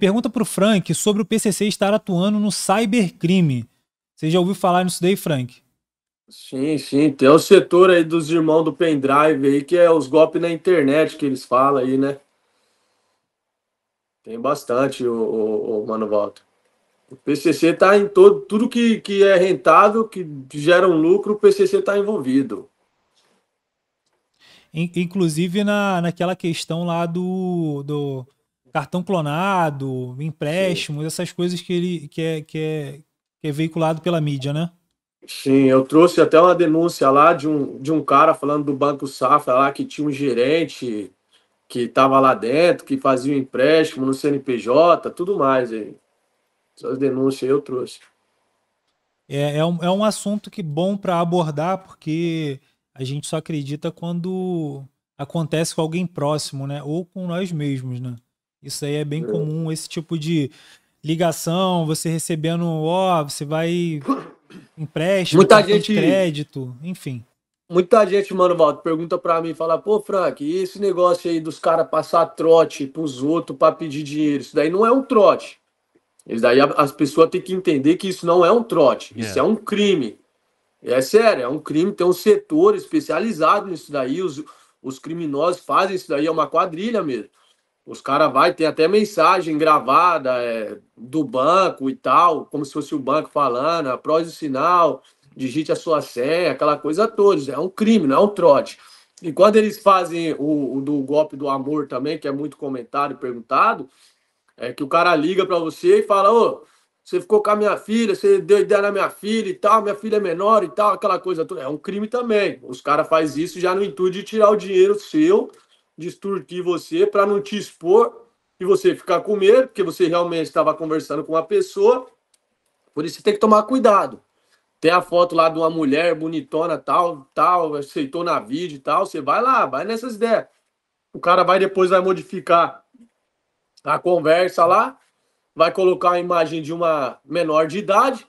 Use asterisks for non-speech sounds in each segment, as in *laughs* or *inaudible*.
Pergunta para o Frank sobre o PCC estar atuando no cybercrime. Você já ouviu falar nisso daí, Frank? Sim, sim. Tem o setor aí dos irmãos do pendrive aí, que é os golpes na internet que eles falam aí, né? Tem bastante, o, o, o Mano Walter. O PCC está em todo, tudo que, que é rentável, que gera um lucro, o PCC está envolvido. Inclusive na, naquela questão lá do, do cartão clonado, empréstimos, Sim. essas coisas que ele que é, que, é, que é veiculado pela mídia, né? Sim, eu trouxe até uma denúncia lá de um, de um cara falando do Banco Safra lá que tinha um gerente que estava lá dentro, que fazia um empréstimo no CNPJ, tudo mais. Aí. Essas denúncias eu trouxe. É, é, um, é um assunto que bom para abordar, porque a gente só acredita quando acontece com alguém próximo, né? Ou com nós mesmos, né? Isso aí é bem é. comum, esse tipo de ligação, você recebendo, ó, você vai empréstimo, muita gente, crédito, enfim. Muita gente, mano, Valdo, pergunta pra mim, fala, pô, Frank, e esse negócio aí dos caras passar trote pros outros pra pedir dinheiro? Isso daí não é um trote. Isso daí as pessoas têm que entender que isso não é um trote, yeah. É. isso é um crime. É sério, é um crime, tem um setor especializado nisso daí, os, os criminosos fazem isso daí, é uma quadrilha mesmo. Os caras vai ter até mensagem gravada é, do banco e tal, como se fosse o banco falando, após o sinal, digite a sua senha, aquela coisa toda. É um crime, não é um trote. E quando eles fazem o, o do golpe do amor também, que é muito comentado e perguntado, é que o cara liga para você e fala, ô, você ficou com a minha filha, você deu ideia na minha filha e tal, minha filha é menor e tal, aquela coisa toda. É um crime também. Os caras fazem isso já no intuito de tirar o dinheiro seu distorcer você para não te expor e você ficar com medo, porque você realmente estava conversando com uma pessoa. Por isso você tem que tomar cuidado. Tem a foto lá de uma mulher bonitona, tal, tal, aceitou na vídeo e tal. Você vai lá, vai nessas ideias. O cara vai depois, vai modificar a conversa lá, vai colocar a imagem de uma menor de idade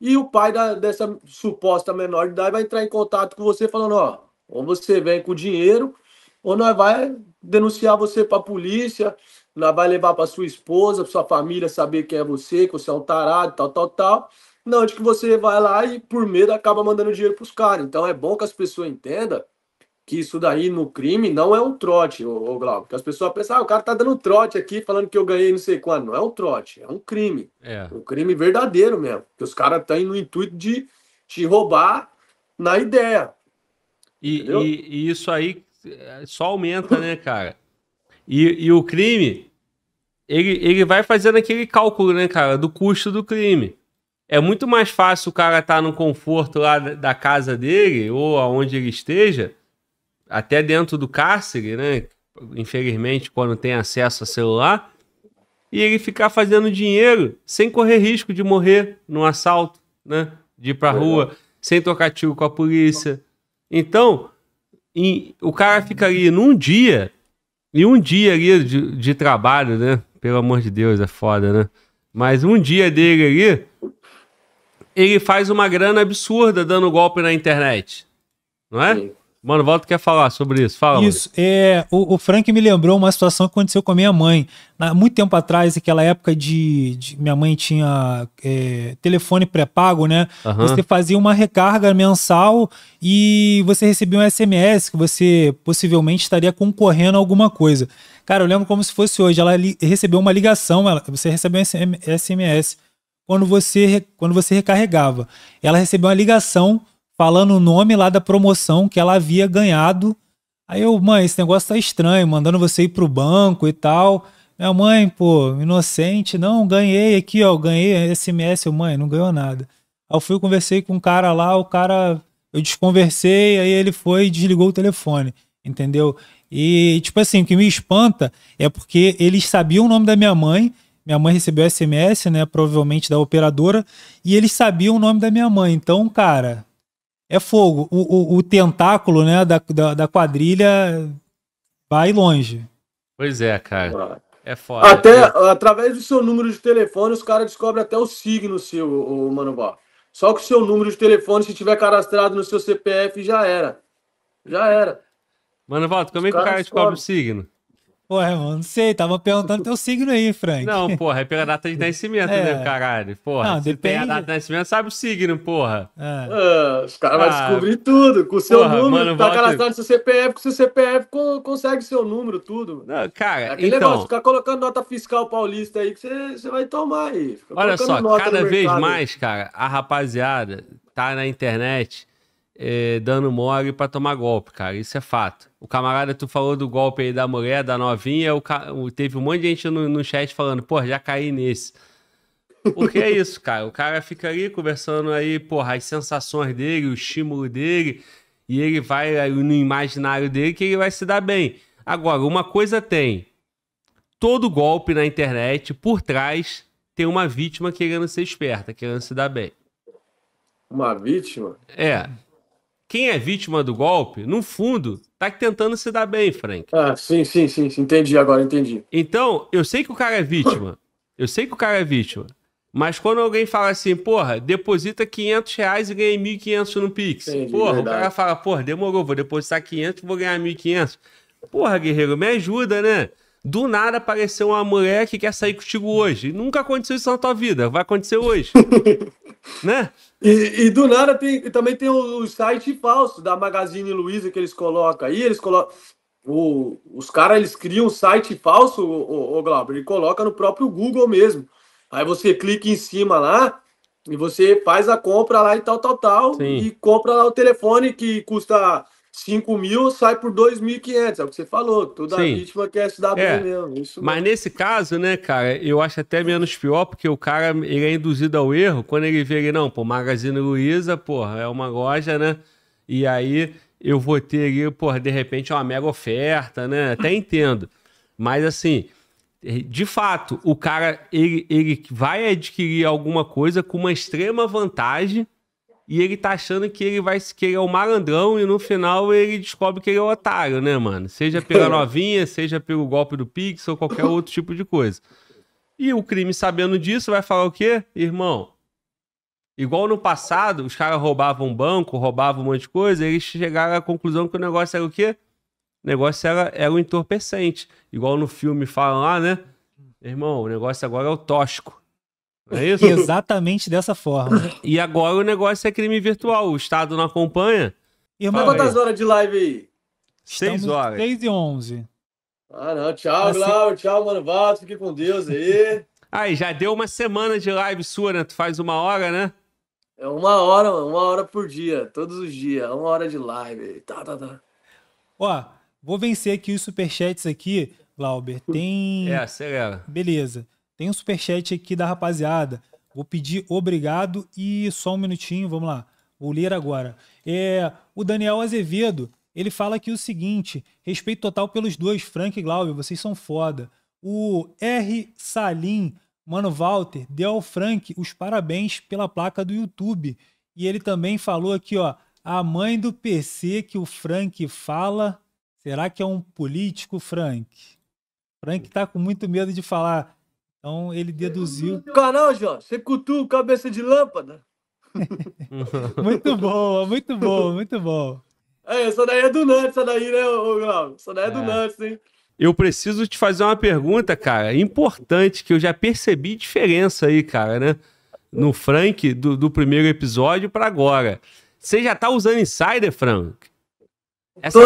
e o pai da, dessa suposta menor de idade vai entrar em contato com você falando, ó, ou você vem com dinheiro ou nós vai denunciar você para a polícia, nós vai levar para sua esposa, para sua família saber quem é você, que você é um tarado, tal, tal, tal. Não, de que você vai lá e por medo acaba mandando dinheiro para os caras. Então é bom que as pessoas entendam que isso daí no crime não é um trote, ô, ô Glauco. Que as pessoas pensam, ah, o cara tá dando trote aqui, falando que eu ganhei não sei quando. Não é um trote, é um crime. É. Um crime verdadeiro mesmo. Que os caras têm no intuito de te roubar na ideia. E, e, e, isso aí é, só aumenta, né, cara? E, e o crime, ele, ele vai fazendo aquele cálculo, né, cara, do custo do crime. É muito mais fácil o cara estar tá no conforto lá da casa dele, ou aonde ele esteja, até dentro do cárcere, né? Infelizmente, quando tem acesso a celular, e ele ficar fazendo dinheiro sem correr risco de morrer num assalto, né? De ir pra rua, sem tocar tiro com a polícia. Então, em, o cara fica ali num dia, e um dia ali de, de trabalho, né? Pelo amor de Deus, é foda, né? Mas um dia dele ali, ele faz uma grana absurda dando golpe na internet. Não é? Sim. Mano, volta quer falar sobre isso. Fala. Isso. É, o, o, Frank me lembrou uma situação que aconteceu com a minha mãe. Há muito tempo atrás, naquela época de. de minha mãe tinha é, telefone pré-pago, né? Uhum. Você fazia uma recarga mensal e você recebia um SMS que você possivelmente estaria concorrendo a alguma coisa. Cara, eu lembro como se fosse hoje. Ela recebeu uma ligação, ela, você recebeu um SMS quando você, quando você recarregava. Ela recebeu uma ligação falando o nome lá da promoção que ela havia ganhado. Aí eu, mãe, esse negócio tá estranho, mandando você ir pro banco e tal. Minha mãe, pô, inocente, não, ganhei aqui, ó, ganhei SMS, eu, mãe, não ganhou nada. Aí eu fui, conversei com um cara lá, o cara, eu desconversei, aí ele foi e desligou o telefone, entendeu? E, tipo assim, o que me espanta é porque eles sabiam o nome da minha mãe, minha mãe recebeu SMS, né, provavelmente da operadora, e eles sabiam o nome da minha mãe. Então, cara, é fogo. O, o, o tentáculo né, da, da, da, quadrilha vai longe. Pois é, cara. Ah. É foda. Até é. através do seu número de telefone, os caras descobrem até o signo seu, o, o Mano Só que o seu número de telefone, se tiver cadastrado no seu CPF, já era. Já era. Mano como é que o cara descobre o signo? Porra, mano, não sei, tava perguntando teu signo aí, Frank. Não, porra, é pela data de *laughs* é. nascimento, é. né, caralho? Porra, não, se depende. tem a data de nascimento, sabe o signo, porra. É. Ah, os caras ah, vão descobrir tudo, com o seu porra, número, mano, tá volta... do seu CPF, com seu CPF consegue seu número, tudo. Não, cara, Aquele então... ficar colocando nota fiscal paulista aí, que você vai tomar aí. Fica Olha só, cada vez mais, cara, a rapaziada tá na internet é, dando mole para tomar golpe, cara. Isso é fato. O camarada, tu falou do golpe aí da mulher, da novinha, o, teve um monte de gente no, no chat falando, pô, já caí nesse. Porque é isso, cara. O cara fica ali conversando aí, porra, as sensações dele, o estímulo dele, e ele vai no imaginário dele que ele vai se dar bem. Agora, uma coisa tem. Todo golpe na internet, por trás, tem uma vítima querendo ser esperta, querendo se dar bem. Uma vítima? É quem é vítima do golpe, no fundo, tá tentando se dar bem, Frank. Ah, sim, sim, sim, sim. Entendi agora, entendi. Então, eu sei que o cara é vítima. Eu sei que o cara é vítima. Mas quando alguém fala assim, porra, deposita 500 reais e ganha 1.500 no Pix. Entendi, porra, verdade. o cara fala, porra, demorou, vou depositar 500 vou ganhar 1.500. Porra, guerreiro, me ajuda, né? Do nada apareceu uma mulher que quer sair contigo hoje. Nunca aconteceu isso na tua vida, vai acontecer hoje. *laughs* né? E, e, do nada tem, também tem o, o site falso da Magazine Luiza que eles colocam aí, eles colocam. os caras eles criam um site falso, o, o, o Glauber, e coloca no próprio Google mesmo. Aí você clica em cima lá e você faz a compra lá e tal, tal, tal, Sim. e compra lá o telefone que custa 5 mil sai por 2.500, é o que você falou. Toda Sim. vítima quer se dar é. bem mesmo. Isso Mas nesse caso, né, cara, eu acho até menos pior, porque o cara ele é induzido ao erro quando ele vê ali, não, pô, Magazine Luiza, porra, é uma loja, né? E aí eu vou ter ali, porra, de repente é uma mega oferta, né? Até entendo. Mas assim, de fato, o cara ele, ele vai adquirir alguma coisa com uma extrema vantagem e ele tá achando que ele vai que ele é o malandrão e no final ele descobre que ele é o otário, né, mano? Seja pela *laughs* novinha, seja pelo golpe do Pix ou qualquer outro tipo de coisa. E o crime, sabendo disso, vai falar o quê? Irmão, igual no passado, os caras roubavam um banco, roubavam um monte de coisa, eles chegaram à conclusão que o negócio era o quê? O negócio era, era o entorpecente. Igual no filme falam lá, né? Irmão, o negócio agora é o tóxico. É isso? Exatamente dessa forma. E agora o negócio é crime virtual, o Estado não acompanha. Irmão, quantas horas de live aí? Seis horas. Seis e onze. Ah, não. Tchau, assim... Tchau, mano. Vato. Fique com Deus aí. Aí, já deu uma semana de live sua, né? Tu faz uma hora, né? É uma hora, mano. Uma hora por dia. Todos os dias. Uma hora de live. Tá, tá, tá. Ó, vou vencer aqui os superchats aqui, Glauber. Tem. É, acelera. Beleza. Tem um superchat aqui da rapaziada. Vou pedir obrigado e só um minutinho, vamos lá. Vou ler agora. É, o Daniel Azevedo, ele fala aqui o seguinte: respeito total pelos dois, Frank e Glauber, vocês são foda. O R. Salim, mano Walter, deu ao Frank os parabéns pela placa do YouTube. E ele também falou aqui, ó, a mãe do PC que o Frank fala, será que é um político, Frank? Frank tá com muito medo de falar então ele deduziu. Canal, Jó, você cutuca cabeça de lâmpada? *laughs* muito boa, muito boa, muito bom. É, essa daí é do Nantes, essa daí, né, Glauco? Essa daí é, é do Nantes, hein? Eu preciso te fazer uma pergunta, cara, importante, que eu já percebi diferença aí, cara, né? No Frank, do, do primeiro episódio para agora. Você já tá usando Insider, Frank? Essa,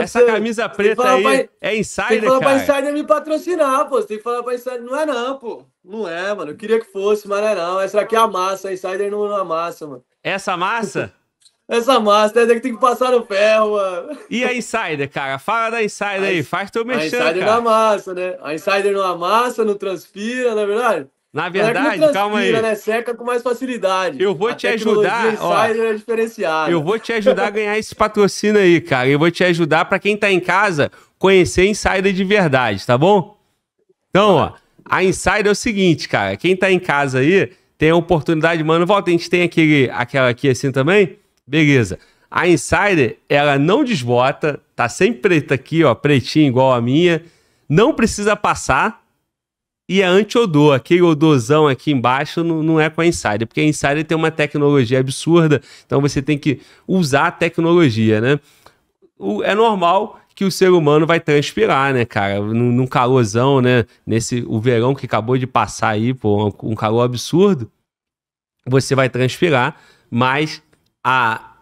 essa camisa preta aí pra, é insider, Tem que falar cara. pra insider me patrocinar, pô. Você tem que falar pra insider. Não é não, pô. Não é, mano. Eu queria que fosse, mas não é não. Essa aqui é a massa. A insider não, não amassa, é mano. Essa massa? *laughs* essa massa, que Tem que passar no ferro, mano. E a insider, cara? Fala da insider a aí. Faz teu mexendo, A insider é cara. não amassa, né? A insider não amassa, é não transpira, não é verdade? Na é verdade, é calma aí. Né? Seca com mais facilidade. Eu vou a te ajudar. Ó, é eu vou te ajudar a ganhar esse patrocínio aí, cara. Eu vou te ajudar para quem tá em casa conhecer Insider de verdade, tá bom? Então, ó, a Insider é o seguinte, cara. Quem tá em casa aí tem a oportunidade, mano. Volta, a gente tem aquele, aquela aqui assim também? Beleza. A Insider, ela não desbota, tá sempre preta aqui, ó, pretinho igual a minha. Não precisa passar, e é anti-odor. Aquele odorzão aqui embaixo não, não é com a Insider, porque a Insider tem uma tecnologia absurda, então você tem que usar a tecnologia, né? O, é normal que o ser humano vai transpirar, né, cara? Num, num calorzão, né? Nesse o verão que acabou de passar aí, pô, um, um calor absurdo, você vai transpirar, mas a,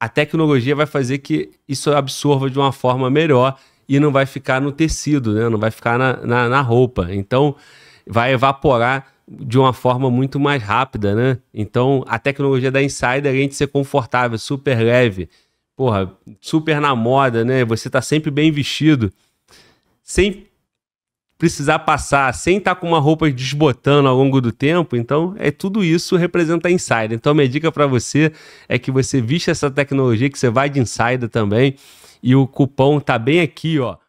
a tecnologia vai fazer que isso absorva de uma forma melhor e não vai ficar no tecido, né? não vai ficar na, na, na roupa. Então, vai evaporar de uma forma muito mais rápida, né? Então, a tecnologia da Insider, além de ser confortável, super leve, porra, super na moda, né? Você tá sempre bem vestido, sem precisar passar, sem estar tá com uma roupa desbotando ao longo do tempo. Então, é tudo isso representa a Insider. Então, minha dica para você é que você vista essa tecnologia, que você vai de Insider também. E o cupom tá bem aqui, ó.